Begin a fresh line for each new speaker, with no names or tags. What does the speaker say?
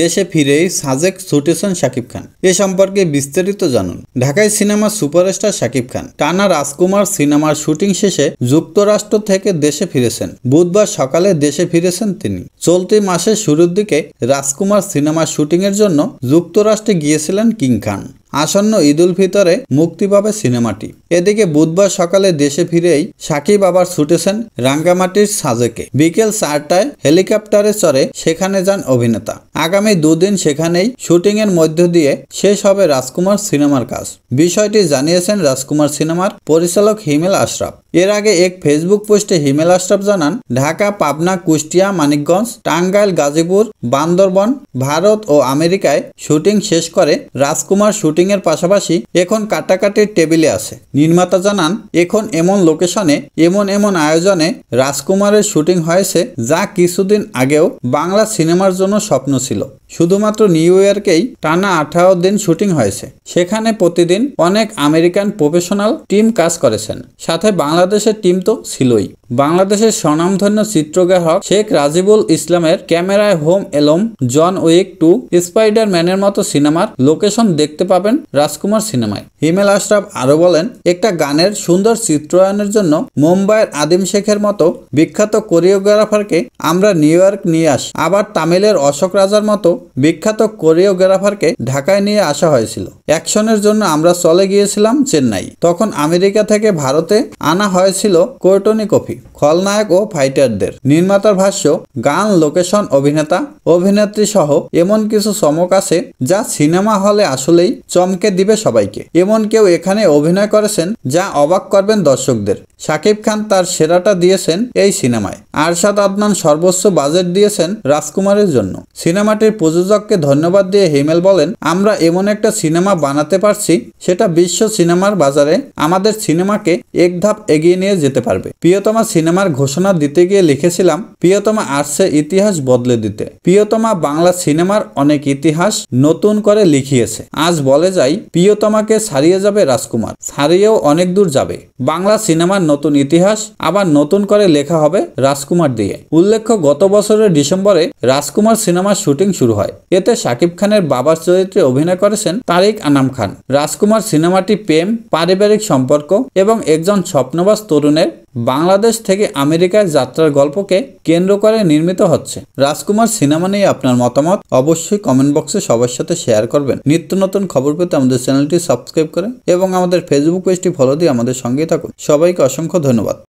দেশে ফিরেই সাজেক ছুটেছেন শাকিব খান এ সম্পর্কে বিস্তারিত জানুন ঢাকায় সিনেমা সুপারস্টার শাকিব খান টানা রাজকুমার সিনেমার শুটিং শেষে যুক্তরাষ্ট্র থেকে দেশে ফিরেছেন বুধবার সকালে দেশে ফিরেছেন তিনি চলতি মাসের শুরুর দিকে রাজকুমার সিনেমার শুটিংয়ের জন্য যুক্তরাষ্ট্রে গিয়েছিলেন কিং খান আসন্ন ঈদুল ফিতরে মুক্তি পাবে সিনেমাটি এদিকে বুধবার সকালে দেশে ফিরেই সাকিব আবার ছুটেছেন রাঙ্গামাটির সাজেকে বিকেল চারটায় হেলিকপ্টারে চড়ে সেখানে যান অভিনেতা আগামী দুদিন সেখানেই শুটিং এর মধ্য দিয়ে শেষ হবে রাজকুমার সিনেমার কাজ বিষয়টি জানিয়েছেন রাজকুমার সিনেমার পরিচালক হিমেল আশরাফ এর আগে এক ফেসবুক পোস্টে হিমেল আশরাফ জানান ঢাকা পাবনা কুষ্টিয়া মানিকগঞ্জ টাঙ্গাইল গাজীপুর বান্দরবন ভারত ও আমেরিকায় শুটিং শেষ করে রাজকুমার শুটিং শুটিংয়ের পাশাপাশি এখন কাটাকাটির টেবিলে আছে নির্মাতা জানান এখন এমন লোকেশনে এমন এমন আয়োজনে রাজকুমারের শুটিং হয়েছে যা কিছুদিন আগেও বাংলা সিনেমার জন্য স্বপ্ন ছিল শুধুমাত্র নিউ ইয়র্কেই টানা আঠারো দিন শুটিং হয়েছে সেখানে প্রতিদিন অনেক আমেরিকান প্রফেশনাল টিম কাজ করেছেন সাথে বাংলাদেশের টিম তো ছিলই বাংলাদেশের স্বনামধন্য চিত্রগ্রাহক শেখ রাজিবুল ইসলামের ক্যামেরায় হোম এলম জন উইক টু স্পাইডার ম্যানের মতো সিনেমার লোকেশন দেখতে পাবেন রাজকুমার সিনেমায় হিমেল আশরাফ আরও বলেন একটা গানের সুন্দর চিত্রায়নের জন্য মুম্বাইয়ের আদিম শেখের মতো বিখ্যাত কোরিওগ্রাফারকে আমরা নিউ ইয়র্ক নিয়ে আসি আবার তামিলের অশোক রাজার মতো বিখ্যাত কোরিওগ্রাফারকে ঢাকায় নিয়ে আসা হয়েছিল অ্যাকশনের জন্য আমরা চলে গিয়েছিলাম চেন্নাই তখন আমেরিকা থেকে ভারতে আনা হয়েছিল কোর্টনি কফি খলনায়ক ও ফাইটারদের নির্মাতার ভাষ্য গান লোকেশন অভিনেতা অভিনেত্রী সহ এমন কিছু চমক আছে যা সিনেমা হলে আসলেই চমকে দিবে সবাইকে এমন কেউ এখানে অভিনয় করেছেন যা অবাক করবেন দর্শকদের শাকিব খান তার সেরাটা দিয়েছেন এই সিনেমায় আরশাদ আদনান সর্বোচ্চ বাজেট দিয়েছেন রাজকুমারের জন্য সিনেমাটির প্রযোজককে ধন্যবাদ দিয়ে হেমেল বলেন আমরা এমন একটা সিনেমা বানাতে পারছি সেটা বিশ্ব সিনেমার বাজারে আমাদের সিনেমাকে এক ধাপ এগিয়ে নিয়ে যেতে পারবে প্রিয়তমা সিনেমার ঘোষণা দিতে গিয়ে লিখেছিলাম প্রিয়তমা আসছে ইতিহাস বদলে দিতে প্রিয়তমা বাংলা সিনেমার অনেক ইতিহাস নতুন করে লিখিয়েছে আজ বলে যাই প্রিয়তমাকে ছাড়িয়ে যাবে রাজকুমার ছাড়িয়েও অনেক দূর যাবে বাংলা সিনেমার নতুন ইতিহাস আবার নতুন করে লেখা হবে রাজকুমার দিয়ে উল্লেখ্য গত বছরের ডিসেম্বরে রাজকুমার সিনেমার শুটিং শুরু হয় হয় এতে শাকিব খানের বাবার চরিত্রে অভিনয় করেছেন তারিক আনাম খান রাজকুমার সিনেমাটি প্রেম পারিবারিক সম্পর্ক এবং একজন স্বপ্নবাস তরুণের বাংলাদেশ থেকে আমেরিকায় যাত্রার গল্পকে কেন্দ্র করে নির্মিত হচ্ছে রাজকুমার সিনেমা নিয়ে আপনার মতামত অবশ্যই কমেন্ট বক্সে সবার সাথে শেয়ার করবেন নিত্য নতুন খবর পেতে আমাদের চ্যানেলটি সাবস্ক্রাইব করে এবং আমাদের ফেসবুক পেজটি ফলো দিয়ে আমাদের সঙ্গেই থাকুন সবাইকে অসংখ্য ধন্যবাদ